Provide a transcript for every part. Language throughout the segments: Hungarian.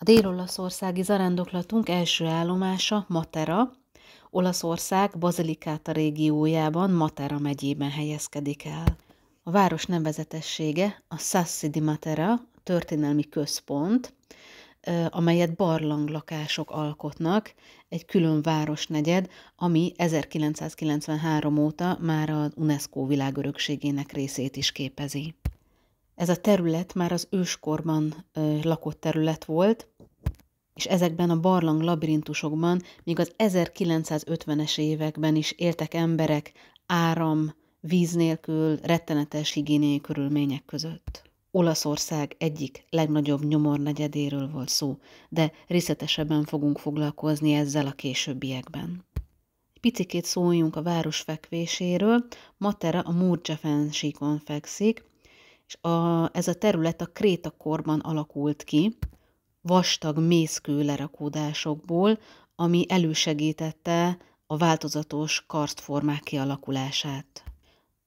A dél-olaszországi zarándoklatunk első állomása Matera, Olaszország Bazilikáta régiójában, Matera megyében helyezkedik el. A város nevezetessége a Sassi di Matera történelmi központ, amelyet barlanglakások alkotnak, egy külön városnegyed, ami 1993 óta már az UNESCO világörökségének részét is képezi. Ez a terület már az őskorban lakott terület volt, és ezekben a barlang labirintusokban még az 1950-es években is éltek emberek áram, víz nélkül, rettenetes higiéniai körülmények között. Olaszország egyik legnagyobb nyomornegyedéről volt szó, de részletesebben fogunk foglalkozni ezzel a későbbiekben. Picikét szóljunk a város fekvéséről. Matera a Murcsa fensíkon fekszik, és a, ez a terület a krétakorban alakult ki, vastag mészkő lerakódásokból, ami elősegítette a változatos karstformák kialakulását.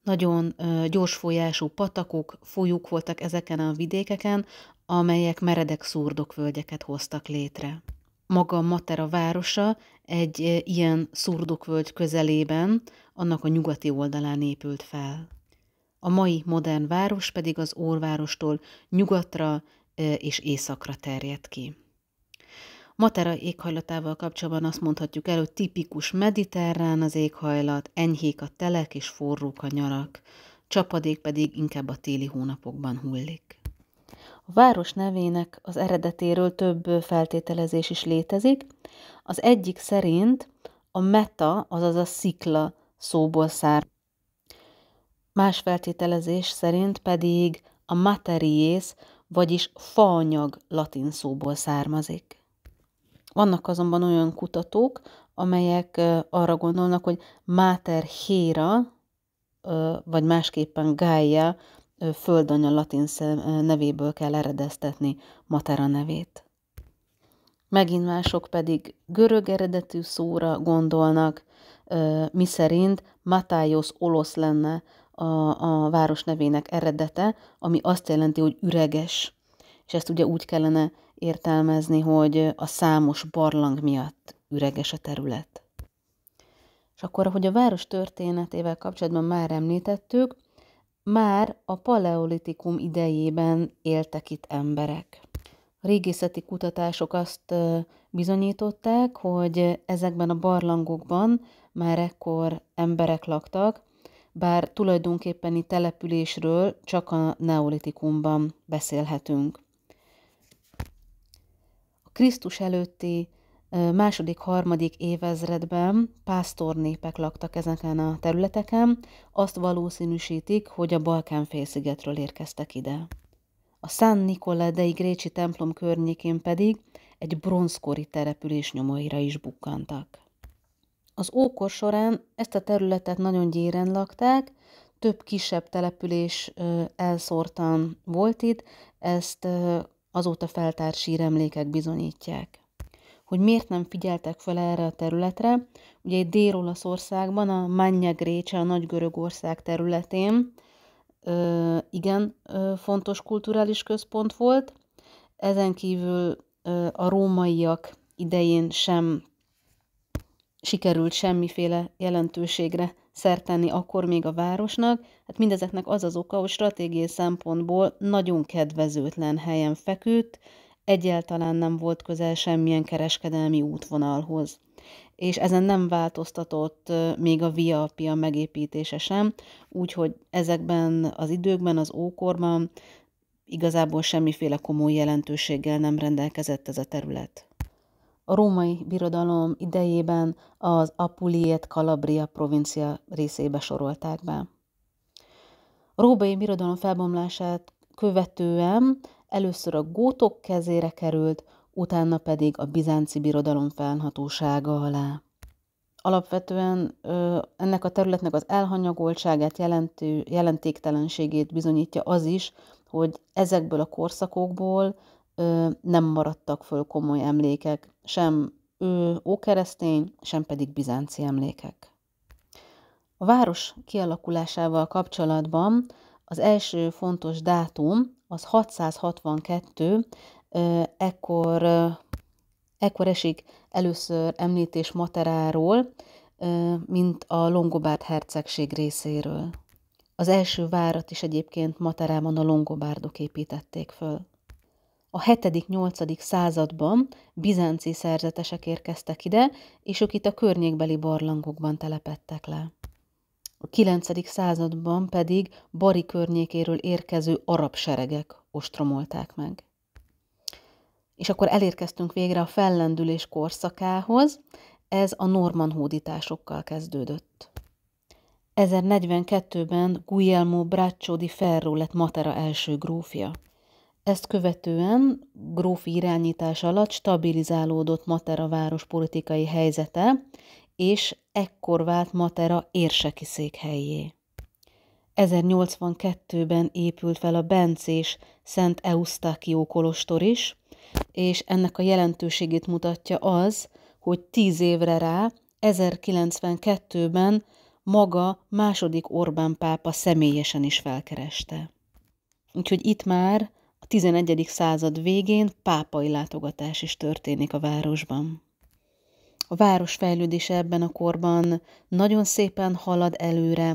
Nagyon gyors folyású patakok, folyók voltak ezeken a vidékeken, amelyek meredek szurdokvölgyeket hoztak létre. Maga Matera városa egy ilyen szurdokvölgy közelében, annak a nyugati oldalán épült fel a mai modern város pedig az Órvárostól nyugatra és északra terjed ki. Matera éghajlatával kapcsolatban azt mondhatjuk el, hogy tipikus mediterrán az éghajlat, enyhék a telek és forrók a nyarak, csapadék pedig inkább a téli hónapokban hullik. A város nevének az eredetéről több feltételezés is létezik. Az egyik szerint a meta, azaz a szikla szóból származik más feltételezés szerint pedig a materiész, vagyis faanyag latin szóból származik. Vannak azonban olyan kutatók, amelyek arra gondolnak, hogy mater héra, vagy másképpen Gaia, földanya latin nevéből kell eredeztetni Matera nevét. Megint mások pedig görög eredetű szóra gondolnak, miszerint Matályos olosz lenne a, a város nevének eredete, ami azt jelenti, hogy üreges. És ezt ugye úgy kellene értelmezni, hogy a számos barlang miatt üreges a terület. És akkor, ahogy a város történetével kapcsolatban már említettük, már a paleolitikum idejében éltek itt emberek. A régészeti kutatások azt bizonyították, hogy ezekben a barlangokban már ekkor emberek laktak, bár tulajdonképpeni településről csak a neolitikumban beszélhetünk. A Krisztus előtti második-harmadik évezredben pásztornépek laktak ezeken a területeken, azt valószínűsítik, hogy a Balkán-félszigetről érkeztek ide. A San Nicola dei Grécsi templom környékén pedig egy bronzkori település nyomaira is bukkantak. Az ókor során ezt a területet nagyon gyéren lakták, több kisebb település elszórtan volt itt, ezt azóta feltárt síremlékek bizonyítják. Hogy miért nem figyeltek fel erre a területre? Ugye egy Dél-Olaszországban, a Mannyagrécse, a Nagy-Görögország területén igen fontos kulturális központ volt, ezen kívül a rómaiak idején sem sikerült semmiféle jelentőségre szertenni akkor még a városnak, hát mindezeknek az az oka, hogy stratégiai szempontból nagyon kedvezőtlen helyen feküdt, egyáltalán nem volt közel semmilyen kereskedelmi útvonalhoz. És ezen nem változtatott még a Via Pia megépítése sem, úgyhogy ezekben az időkben, az ókorban igazából semmiféle komoly jelentőséggel nem rendelkezett ez a terület. A római birodalom idejében az Apuliet Calabria provincia részébe sorolták be. A római birodalom felbomlását követően először a gótok kezére került, utána pedig a bizánci birodalom felhatósága alá. Alapvetően ö, ennek a területnek az elhanyagoltságát, jelentő, jelentéktelenségét bizonyítja az is, hogy ezekből a korszakokból nem maradtak föl komoly emlékek, sem ő ókeresztény, sem pedig bizánci emlékek. A város kialakulásával kapcsolatban az első fontos dátum az 662, ekkor, ekkor esik először említés Materáról, mint a Longobárd hercegség részéről. Az első várat is egyébként Materában a Longobárdok építették föl a 7.-8. században bizánci szerzetesek érkeztek ide, és ők itt a környékbeli barlangokban telepedtek le. A 9. században pedig Bari környékéről érkező arab seregek ostromolták meg. És akkor elérkeztünk végre a fellendülés korszakához, ez a norman hódításokkal kezdődött. 1042-ben Guglielmo Braccio di Ferro lett Matera első grófja. Ezt követően grófi irányítás alatt stabilizálódott Matera város politikai helyzete, és ekkor vált Matera érseki székhelyé. 1082-ben épült fel a Bencés Szent Eusztákió kolostor is, és ennek a jelentőségét mutatja az, hogy tíz évre rá, 1092-ben maga második Orbán pápa személyesen is felkereste. Úgyhogy itt már a 11. század végén pápai látogatás is történik a városban. A város fejlődése ebben a korban nagyon szépen halad előre.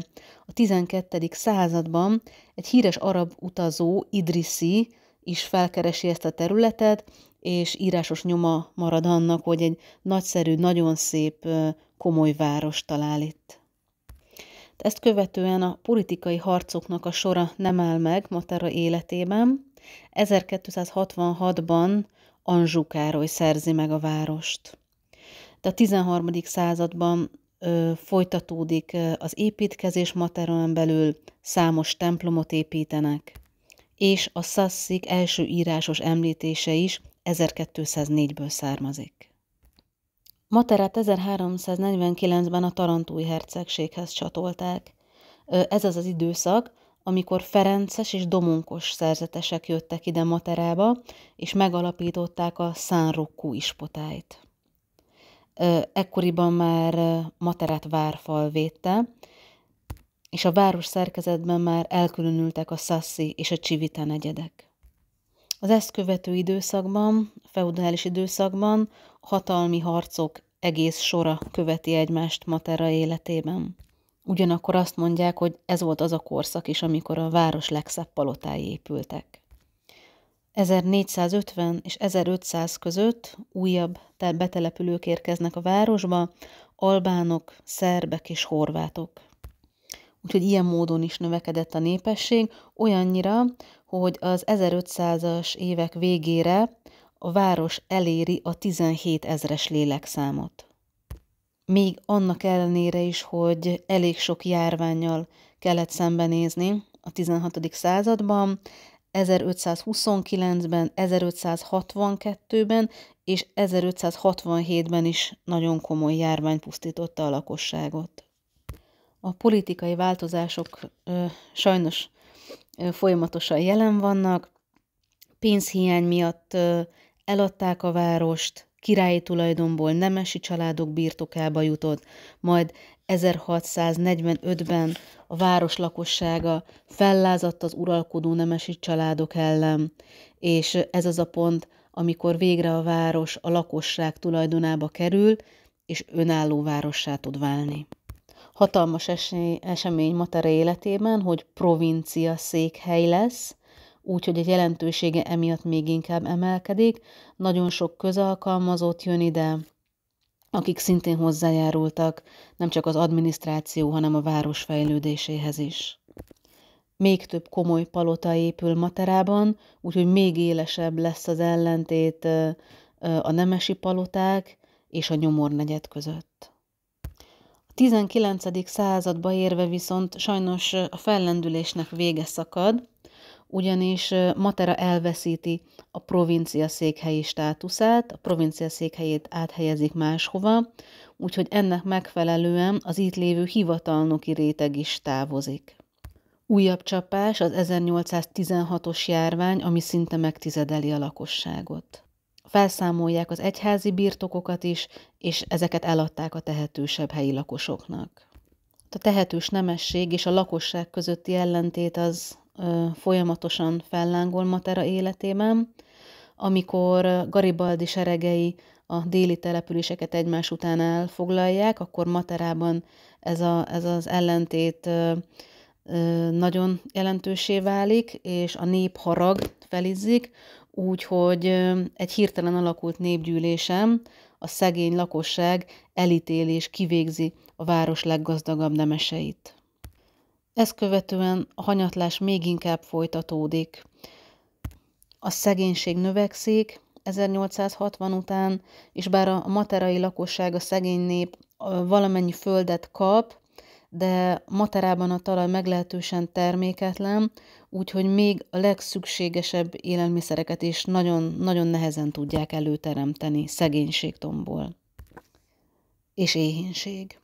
A 12. században egy híres arab utazó, Idrisi, is felkeresi ezt a területet, és írásos nyoma marad annak, hogy egy nagyszerű, nagyon szép, komoly város talál itt. Ezt követően a politikai harcoknak a sora nem áll meg Matera életében, 1266-ban Anzsú Károly szerzi meg a várost. De a 13. században ö, folytatódik az építkezés materon belül, számos templomot építenek, és a Sasszik első írásos említése is 1204-ből származik. Materát 1349-ben a Tarantúi hercegséghez csatolták. Ez az az időszak, amikor Ferences és Domonkos szerzetesek jöttek ide Materába, és megalapították a Rocco ispotáit. Ekkoriban már Materát várfal védte, és a város szerkezetben már elkülönültek a Sassi és a Csivita negyedek. Az ezt követő időszakban, feudális időszakban hatalmi harcok egész sora követi egymást Matera életében. Ugyanakkor azt mondják, hogy ez volt az a korszak is, amikor a város legszebb palotái épültek. 1450 és 1500 között újabb betelepülők érkeznek a városba, albánok, szerbek és horvátok. Úgyhogy ilyen módon is növekedett a népesség, olyannyira, hogy az 1500-as évek végére a város eléri a 17 ezres lélekszámot még annak ellenére is, hogy elég sok járványjal kellett szembenézni a 16. században, 1529-ben, 1562-ben és 1567-ben is nagyon komoly járvány pusztította a lakosságot. A politikai változások ö, sajnos ö, folyamatosan jelen vannak, pénzhiány miatt ö, eladták a várost, Királyi tulajdonból nemesi családok birtokába jutott, majd 1645-ben a város lakossága fellázadt az uralkodó nemesi családok ellen, és ez az a pont, amikor végre a város a lakosság tulajdonába kerül, és önálló várossá tud válni. Hatalmas esély, esemény Matera életében, hogy provincia székhely lesz, úgyhogy a jelentősége emiatt még inkább emelkedik. Nagyon sok közalkalmazott jön ide, akik szintén hozzájárultak nem csak az adminisztráció, hanem a város fejlődéséhez is. Még több komoly palota épül Materában, úgyhogy még élesebb lesz az ellentét a nemesi paloták és a nyomornegyed között. A 19. századba érve viszont sajnos a fellendülésnek vége szakad, ugyanis Matera elveszíti a provincia székhelyi státuszát, a provincia székhelyét áthelyezik máshova, úgyhogy ennek megfelelően az itt lévő hivatalnoki réteg is távozik. Újabb csapás az 1816-os járvány, ami szinte megtizedeli a lakosságot. Felszámolják az egyházi birtokokat is, és ezeket eladták a tehetősebb helyi lakosoknak. A tehetős nemesség és a lakosság közötti ellentét az folyamatosan fellángol Matera életében, amikor Garibaldi seregei a déli településeket egymás után elfoglalják, akkor Materában ez, a, ez az ellentét nagyon jelentősé válik, és a nép harag felizzik, úgyhogy egy hirtelen alakult népgyűlésem a szegény lakosság elítéli és kivégzi a város leggazdagabb nemeseit. Ezt követően a hanyatlás még inkább folytatódik. A szegénység növekszik 1860 után, és bár a materai lakosság, a szegény nép valamennyi földet kap, de materában a talaj meglehetősen terméketlen, úgyhogy még a legszükségesebb élelmiszereket is nagyon-nagyon nehezen tudják előteremteni szegénységtomból. És éhínség.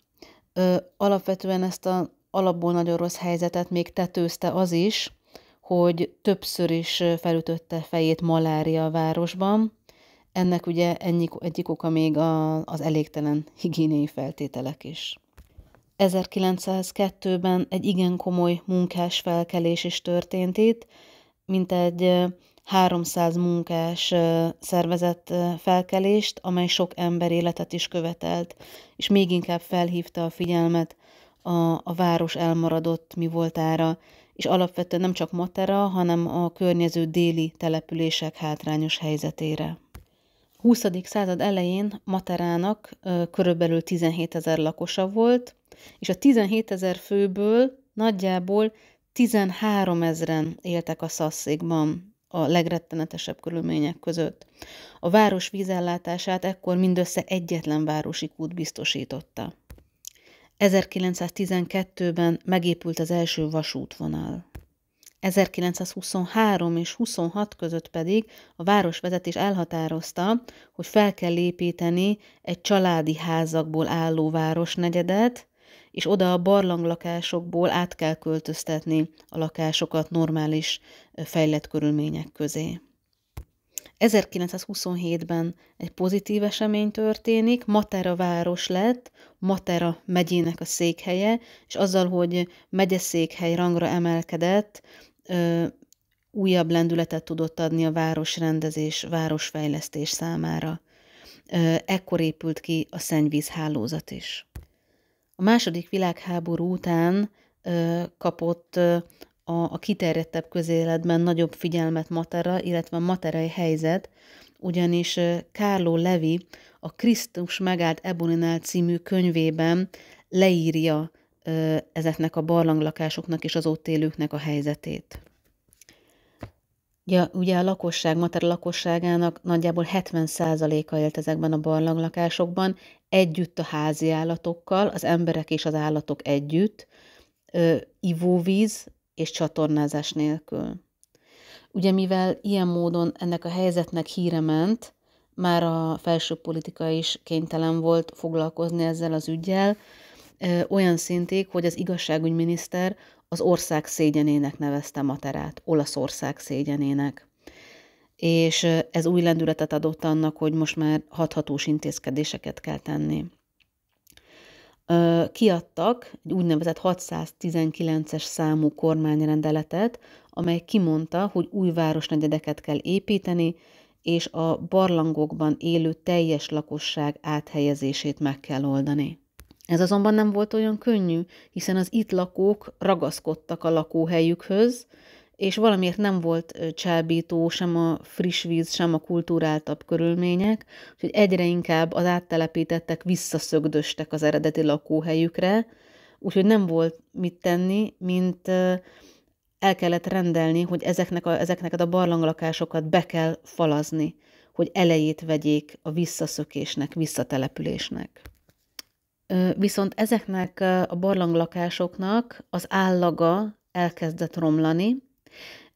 Ö, alapvetően ezt a alapból nagyon rossz helyzetet még tetőzte az is, hogy többször is felütötte fejét malária a városban. Ennek ugye ennyi, egyik oka még a, az elégtelen higiéniai feltételek is. 1902-ben egy igen komoly munkás felkelés is történt itt, mint egy 300 munkás szervezett felkelést, amely sok ember életet is követelt, és még inkább felhívta a figyelmet a, a város elmaradott mi voltára, és alapvetően nem csak Matera, hanem a környező déli települések hátrányos helyzetére. 20. század elején Materának körülbelül 17 ezer lakosa volt, és a 17 ezer főből nagyjából 13 ezeren éltek a szasszékban, a legrettenetesebb körülmények között. A város vízellátását ekkor mindössze egyetlen városi kút biztosította. 1912-ben megépült az első vasútvonal. 1923 és 26 között pedig a városvezetés elhatározta, hogy fel kell építeni egy családi házakból álló városnegyedet, és oda a barlanglakásokból át kell költöztetni a lakásokat normális fejlett körülmények közé. 1927-ben egy pozitív esemény történik, Matera város lett, Matera megyének a székhelye, és azzal, hogy megyeszékhely rangra emelkedett, újabb lendületet tudott adni a városrendezés, városfejlesztés számára. ekkor épült ki a szennyvízhálózat is. A második világháború után kapott a, a kiterjedtebb közéletben nagyobb figyelmet Matera, illetve a materai helyzet, ugyanis Kárló Levi a Krisztus megállt Eboninál című könyvében leírja ezeknek a barlanglakásoknak és az ott élőknek a helyzetét. Ja, ugye a lakosság, Matera lakosságának nagyjából 70%-a élt ezekben a barlanglakásokban, együtt a házi állatokkal, az emberek és az állatok együtt, ivóvíz, és csatornázás nélkül. Ugye mivel ilyen módon ennek a helyzetnek híre ment, már a felső politika is kénytelen volt foglalkozni ezzel az ügyel, olyan szintig, hogy az igazságügyminiszter az ország szégyenének nevezte Materát, Olaszország szégyenének. És ez új lendületet adott annak, hogy most már hathatós intézkedéseket kell tenni kiadtak egy úgynevezett 619-es számú kormányrendeletet, amely kimondta, hogy új városnegyedeket kell építeni, és a barlangokban élő teljes lakosság áthelyezését meg kell oldani. Ez azonban nem volt olyan könnyű, hiszen az itt lakók ragaszkodtak a lakóhelyükhöz, és valamiért nem volt csábító sem a friss víz, sem a kultúráltabb körülmények, úgyhogy egyre inkább az áttelepítettek visszaszögdöstek az eredeti lakóhelyükre, úgyhogy nem volt mit tenni, mint el kellett rendelni, hogy ezeknek a, ezeknek a barlanglakásokat be kell falazni, hogy elejét vegyék a visszaszökésnek, visszatelepülésnek. Viszont ezeknek a barlanglakásoknak az állaga elkezdett romlani,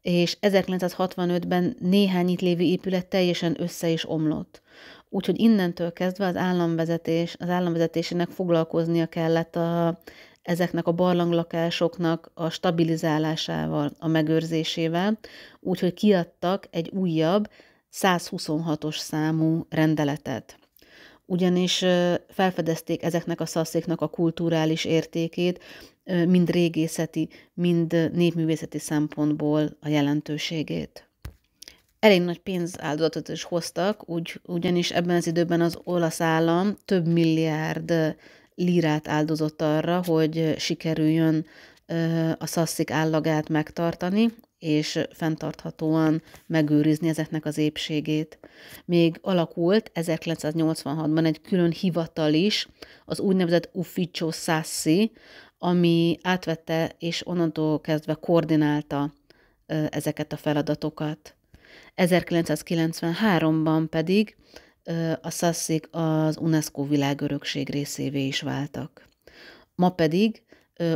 és 1965-ben néhány itt lévő épület teljesen össze is omlott. Úgyhogy innentől kezdve az államvezetés, az államvezetésének foglalkoznia kellett a, ezeknek a barlanglakásoknak a stabilizálásával, a megőrzésével, úgyhogy kiadtak egy újabb 126-os számú rendeletet. Ugyanis felfedezték ezeknek a szaszéknak a kulturális értékét, mind régészeti, mind népművészeti szempontból a jelentőségét. Elég nagy pénzáldozatot is hoztak, úgy, ugyanis ebben az időben az olasz állam több milliárd lirát áldozott arra, hogy sikerüljön a szasszik állagát megtartani, és fenntarthatóan megőrizni ezeknek az épségét. Még alakult 1986-ban egy külön hivatal is, az úgynevezett Ufficio Sassi, ami átvette és onnantól kezdve koordinálta ezeket a feladatokat. 1993-ban pedig a szaszik az UNESCO világörökség részévé is váltak. Ma pedig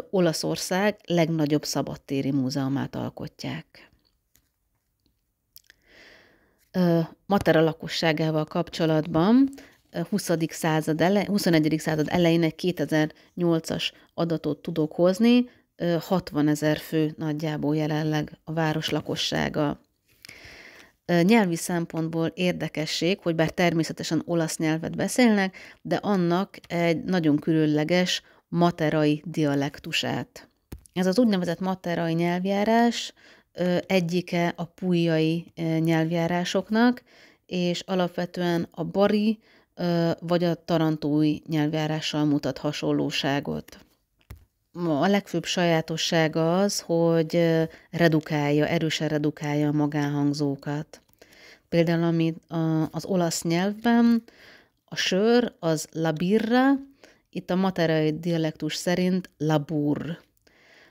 Olaszország legnagyobb szabadtéri múzeumát alkotják. Matera lakosságával kapcsolatban 20. század ele, 21. század elején egy 2008-as adatot tudok hozni, 60 ezer fő nagyjából jelenleg a város lakossága. Nyelvi szempontból érdekesség, hogy bár természetesen olasz nyelvet beszélnek, de annak egy nagyon különleges materai dialektusát. Ez az úgynevezett materai nyelvjárás egyike a pújai nyelvjárásoknak, és alapvetően a bari, vagy a tarantói nyelvjárással mutat hasonlóságot. A legfőbb sajátossága az, hogy redukálja, erősen redukálja a magánhangzókat. Például ami az olasz nyelvben a sör az labirra, itt a materai dialektus szerint labur.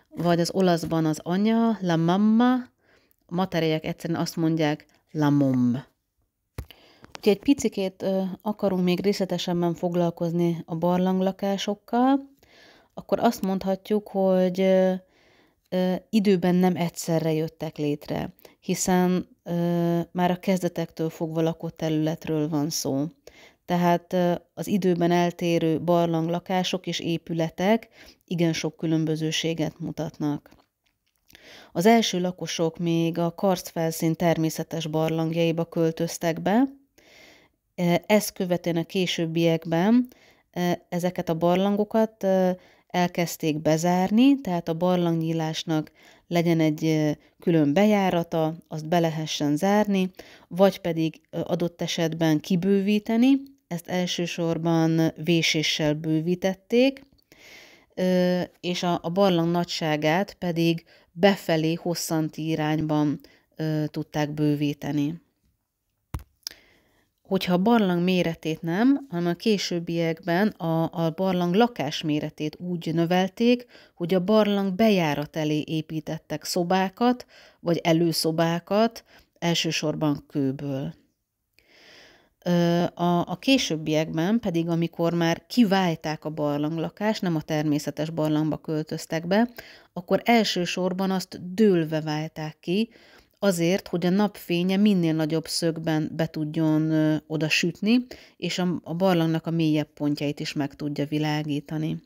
Vagy az olaszban az anya, la mamma, a matereiek egyszerűen azt mondják la mom. Úgyhogy egy picikét akarunk még részletesebben foglalkozni a barlanglakásokkal, akkor azt mondhatjuk, hogy időben nem egyszerre jöttek létre, hiszen már a kezdetektől fogva lakott területről van szó. Tehát az időben eltérő barlanglakások és épületek igen sok különbözőséget mutatnak. Az első lakosok még a karstfelszín természetes barlangjaiba költöztek be, ezt követően a későbbiekben ezeket a barlangokat elkezdték bezárni, tehát a barlangnyílásnak legyen egy külön bejárata, azt be lehessen zárni, vagy pedig adott esetben kibővíteni, ezt elsősorban véséssel bővítették, és a barlang nagyságát pedig befelé hosszanti irányban tudták bővíteni hogyha a barlang méretét nem, hanem a későbbiekben a, a barlang lakás méretét úgy növelték, hogy a barlang bejárat elé építettek szobákat, vagy előszobákat, elsősorban kőből. A, a későbbiekben pedig, amikor már kiválták a barlanglakást, nem a természetes barlangba költöztek be, akkor elsősorban azt dőlve válták ki, azért, hogy a napfénye minél nagyobb szögben be tudjon oda sütni, és a barlangnak a mélyebb pontjait is meg tudja világítani.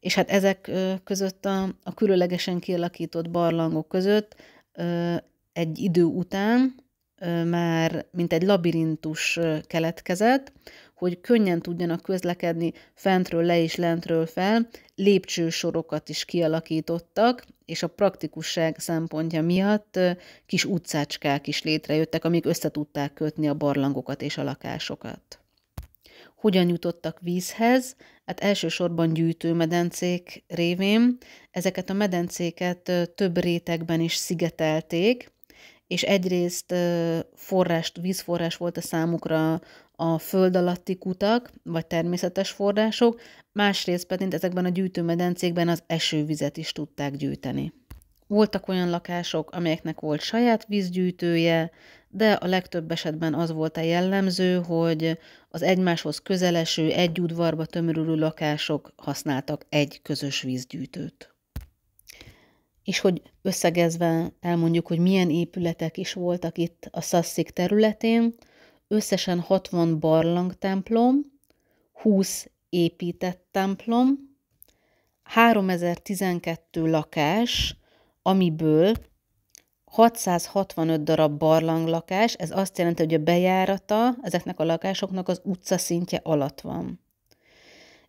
És hát ezek között a, a különlegesen kialakított barlangok között egy idő után már mint egy labirintus keletkezett, hogy könnyen tudjanak közlekedni fentről le és lentről fel, lépcsősorokat is kialakítottak, és a praktikusság szempontja miatt kis utcácskák is létrejöttek, amik összetudták kötni a barlangokat és a lakásokat. Hogyan jutottak vízhez? Hát elsősorban gyűjtőmedencék révén. Ezeket a medencéket több rétegben is szigetelték, és egyrészt forrást, vízforrás volt a számukra a föld alatti kutak, vagy természetes források, másrészt pedig ezekben a gyűjtőmedencékben az esővizet is tudták gyűjteni. Voltak olyan lakások, amelyeknek volt saját vízgyűjtője, de a legtöbb esetben az volt a jellemző, hogy az egymáshoz közeleső, egy udvarba tömörülő lakások használtak egy közös vízgyűjtőt. És hogy összegezve elmondjuk, hogy milyen épületek is voltak itt a Szasszik területén, összesen 60 barlangtemplom, 20 épített templom, 3012 lakás, amiből 665 darab barlanglakás, ez azt jelenti, hogy a bejárata ezeknek a lakásoknak az utca szintje alatt van.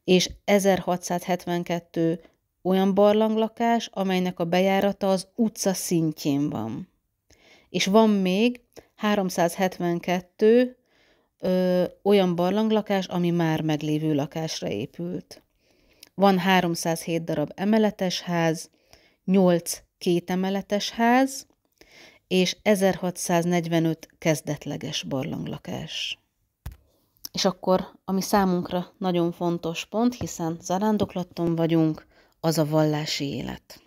És 1672 olyan barlanglakás, amelynek a bejárata az utca szintjén van és van még 372 ö, olyan barlanglakás, ami már meglévő lakásra épült. Van 307 darab emeletes ház, 8 kétemeletes ház, és 1645 kezdetleges barlanglakás. És akkor, ami számunkra nagyon fontos pont, hiszen zarándoklaton vagyunk, az a vallási élet.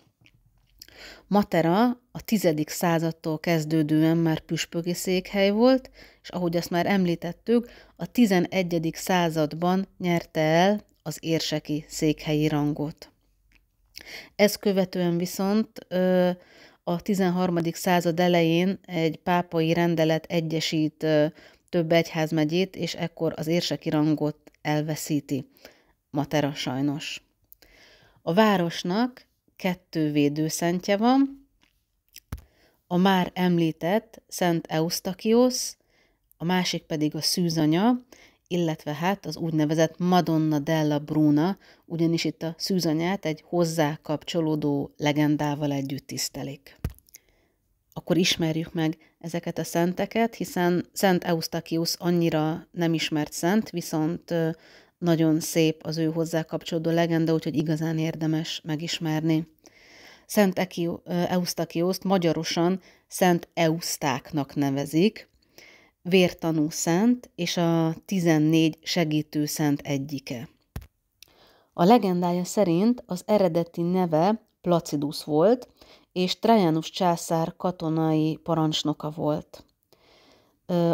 Matera a tizedik századtól kezdődően már püspöki székhely volt, és ahogy azt már említettük, a 11. században nyerte el az érseki székhelyi rangot. Ezt követően viszont a 13. század elején egy pápai rendelet egyesít több egyházmegyét, és ekkor az érseki rangot elveszíti. Matera sajnos. A városnak kettő védőszentje van, a már említett Szent Eustachios, a másik pedig a szűzanya, illetve hát az úgynevezett Madonna della Bruna, ugyanis itt a szűzanyát egy hozzá kapcsolódó legendával együtt tisztelik. Akkor ismerjük meg ezeket a szenteket, hiszen Szent Eustachius annyira nem ismert szent, viszont nagyon szép az ő hozzá kapcsolódó legenda, úgyhogy igazán érdemes megismerni. Szent Eustachioszt magyarosan Szent Eusztáknak nevezik, vértanú szent és a 14 segítő szent egyike. A legendája szerint az eredeti neve Placidus volt, és Trajanus császár katonai parancsnoka volt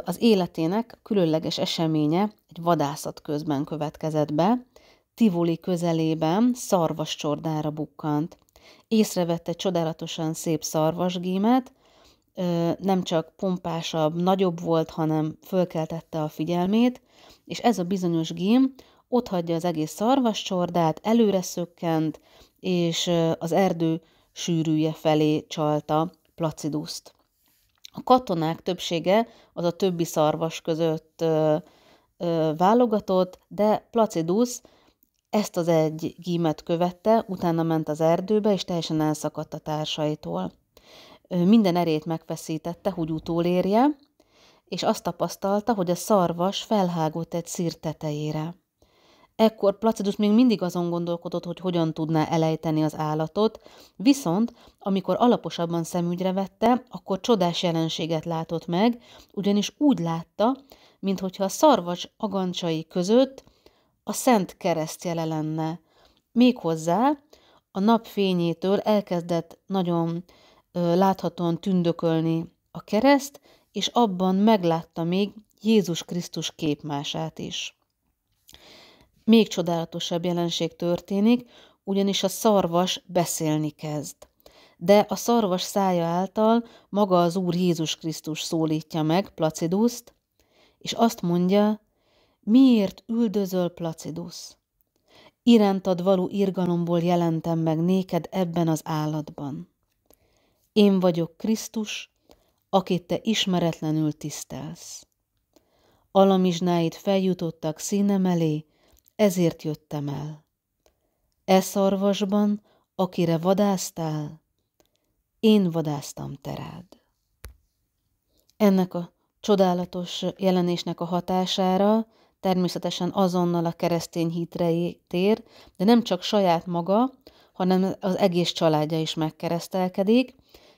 az életének különleges eseménye egy vadászat közben következett be, Tivoli közelében csordára bukkant. Észrevette csodálatosan szép szarvasgímet, nem csak pompásabb, nagyobb volt, hanem fölkeltette a figyelmét, és ez a bizonyos gím ott hagyja az egész szarvascsordát, előre szökkent, és az erdő sűrűje felé csalta Placiduszt. A katonák többsége az a többi szarvas között ö, ö, válogatott, de Placidus ezt az egy gímet követte, utána ment az erdőbe, és teljesen elszakadt a társaitól. Minden erét megfeszítette, hogy utólérje, és azt tapasztalta, hogy a szarvas felhágott egy szír tetejére. Ekkor Placidus még mindig azon gondolkodott, hogy hogyan tudná elejteni az állatot, viszont amikor alaposabban szemügyre vette, akkor csodás jelenséget látott meg, ugyanis úgy látta, mintha a szarvas agancsai között a szent jele lenne. Méghozzá a nap fényétől elkezdett nagyon ö, láthatóan tündökölni a kereszt, és abban meglátta még Jézus Krisztus képmását is. Még csodálatosabb jelenség történik, ugyanis a szarvas beszélni kezd. De a szarvas szája által maga az Úr Jézus Krisztus szólítja meg Placiduszt, és azt mondja, miért üldözöl Placidus? Irántad való irgalomból jelentem meg néked ebben az állatban. Én vagyok Krisztus, akit te ismeretlenül tisztelsz. Alamizsnáid feljutottak színem elé, ezért jöttem el. E szarvasban, akire vadásztál, én vadásztam terád. Ennek a csodálatos jelenésnek a hatására természetesen azonnal a keresztény hitre tér, de nem csak saját maga, hanem az egész családja is megkeresztelkedik,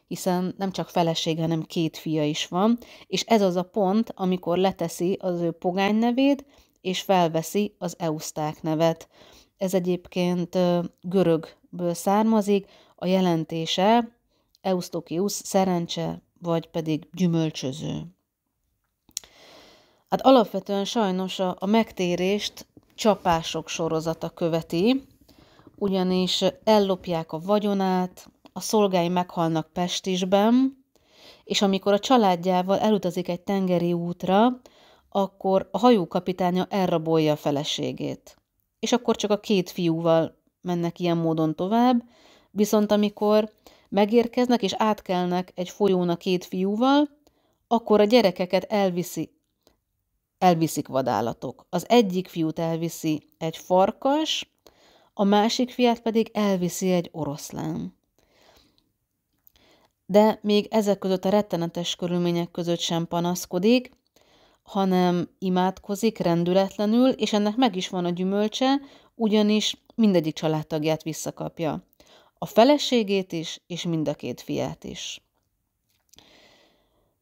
hiszen nem csak felesége, hanem két fia is van, és ez az a pont, amikor leteszi az ő pogány nevét, és felveszi az euszták nevet. Ez egyébként görögből származik, a jelentése eusztokius szerencse, vagy pedig gyümölcsöző. Hát alapvetően sajnos a, a megtérést csapások sorozata követi, ugyanis ellopják a vagyonát, a szolgái meghalnak Pestisben, és amikor a családjával elutazik egy tengeri útra, akkor a hajókapitánya elrabolja a feleségét. És akkor csak a két fiúval mennek ilyen módon tovább, viszont amikor megérkeznek és átkelnek egy folyón a két fiúval, akkor a gyerekeket elviszi, elviszik vadállatok. Az egyik fiút elviszi egy farkas, a másik fiát pedig elviszi egy oroszlán. De még ezek között a rettenetes körülmények között sem panaszkodik, hanem imádkozik rendületlenül, és ennek meg is van a gyümölcse, ugyanis mindegyik családtagját visszakapja. A feleségét is, és mind a két fiát is.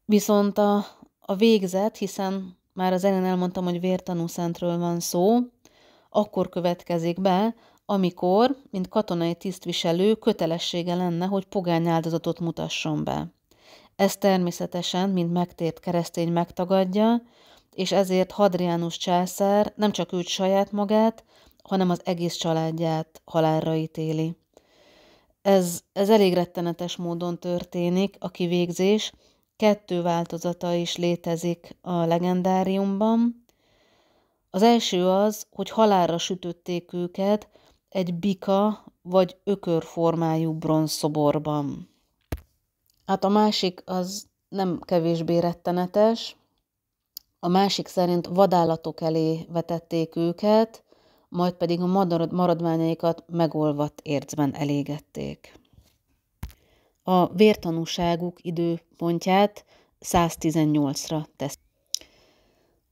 Viszont a, a végzet, hiszen már az ellen elmondtam, hogy szentről van szó, akkor következik be, amikor, mint katonai tisztviselő, kötelessége lenne, hogy pogány áldozatot mutasson be. Ezt természetesen, mint megtért keresztény megtagadja, és ezért Hadrianus császár nem csak őt saját magát, hanem az egész családját halálra ítéli. Ez, ez elég rettenetes módon történik, a kivégzés, kettő változata is létezik a legendáriumban. Az első az, hogy halálra sütötték őket egy bika vagy ökör formájú bronzszoborban. Hát a másik az nem kevésbé rettenetes. A másik szerint vadállatok elé vetették őket, majd pedig a maradványaikat megolvadt ércben elégették. A vértanúságuk időpontját 118-ra tesz.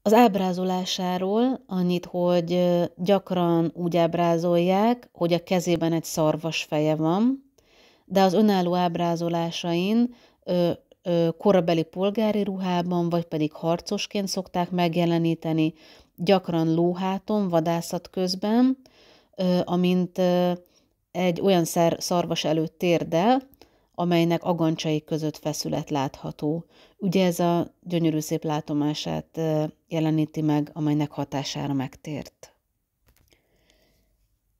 Az ábrázolásáról annyit, hogy gyakran úgy ábrázolják, hogy a kezében egy szarvas feje van, de az önálló ábrázolásain ö, ö, korabeli polgári ruhában, vagy pedig harcosként szokták megjeleníteni, gyakran lóháton, vadászat közben, ö, amint ö, egy olyan szer, szarvas előtt térdel, amelynek agancsai között feszület látható. Ugye ez a gyönyörű szép látomását jeleníti meg, amelynek hatására megtért.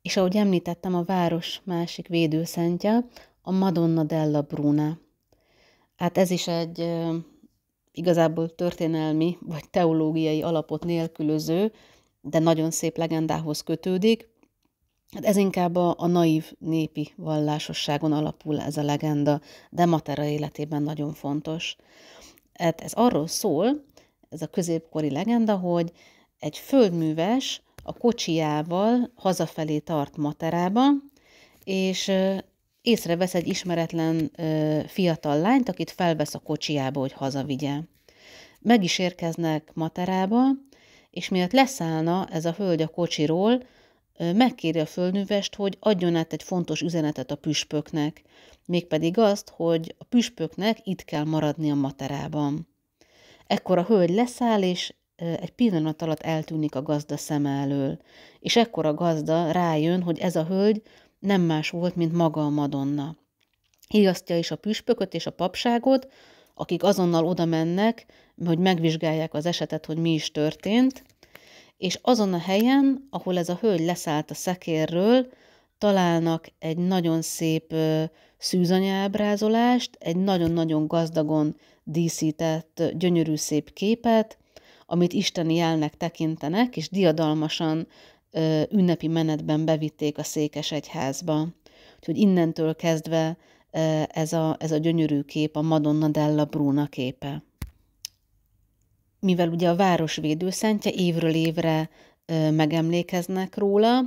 És ahogy említettem, a város másik védőszentje, a Madonna della Bruna. Hát ez is egy igazából történelmi vagy teológiai alapot nélkülöző, de nagyon szép legendához kötődik. Hát ez inkább a, a naív népi vallásosságon alapul ez a legenda, de Matera életében nagyon fontos. Hát ez arról szól, ez a középkori legenda, hogy egy földműves a kocsiával hazafelé tart Materába, és észrevesz egy ismeretlen ö, fiatal lányt, akit felvesz a kocsiába, hogy hazavigye. Meg is érkeznek Materába, és miatt leszállna ez a hölgy a kocsiról, ö, megkéri a földművest, hogy adjon át egy fontos üzenetet a püspöknek, mégpedig azt, hogy a püspöknek itt kell maradni a Materában. Ekkor a hölgy leszáll, és egy pillanat alatt eltűnik a gazda szem elől, és ekkor a gazda rájön, hogy ez a hölgy nem más volt, mint maga a Madonna. Hiasztja is a püspököt és a papságot, akik azonnal oda mennek, hogy megvizsgálják az esetet, hogy mi is történt, és azon a helyen, ahol ez a hölgy leszállt a szekérről, találnak egy nagyon szép szűzanyábrázolást, egy nagyon-nagyon gazdagon díszített, gyönyörű szép képet, amit isteni jelnek tekintenek, és diadalmasan ünnepi menetben bevitték a székes egyházba. Úgyhogy innentől kezdve ez a, ez a gyönyörű kép a Madonna della Bruna képe. Mivel ugye a város védőszentje évről évre megemlékeznek róla,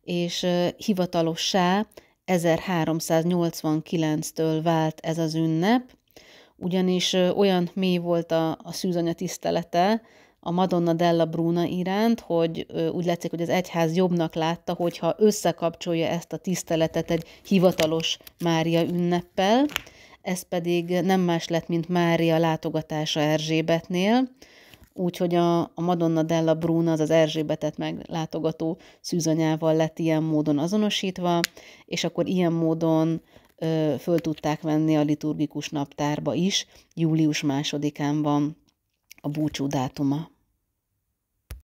és hivatalossá 1389-től vált ez az ünnep, ugyanis olyan mély volt a, a szűzanya tisztelete, a Madonna della Bruna iránt, hogy úgy látszik, hogy az egyház jobbnak látta, hogyha összekapcsolja ezt a tiszteletet egy hivatalos Mária ünneppel, ez pedig nem más lett, mint Mária látogatása Erzsébetnél, úgyhogy a, a Madonna della Bruna, az az Erzsébetet meglátogató szűzanyával lett ilyen módon azonosítva, és akkor ilyen módon ö, föl tudták venni a liturgikus naptárba is, július másodikán van a búcsú dátuma.